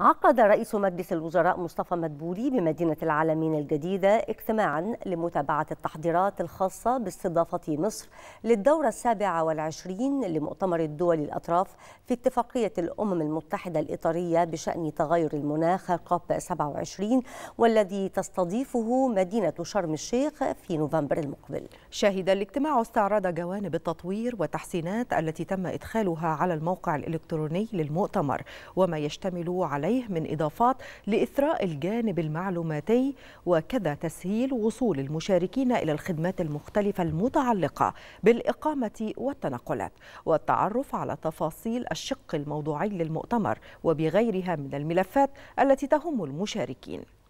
عقد رئيس مجلس الوزراء مصطفى مدبولي بمدينة العالمين الجديدة اجتماعا لمتابعة التحضيرات الخاصة باستضافة مصر للدورة السابعة والعشرين لمؤتمر الدول الأطراف في اتفاقية الأمم المتحدة الإطارية بشأن تغير المناخ كوب 27 والذي تستضيفه مدينة شرم الشيخ في نوفمبر المقبل شهد الاجتماع استعراض جوانب التطوير والتحسينات التي تم إدخالها على الموقع الإلكتروني للمؤتمر وما يشتمل على عليه من إضافات لإثراء الجانب المعلوماتي وكذا تسهيل وصول المشاركين إلى الخدمات المختلفة المتعلقة بالإقامة والتنقلات والتعرف على تفاصيل الشق الموضوعي للمؤتمر وبغيرها من الملفات التي تهم المشاركين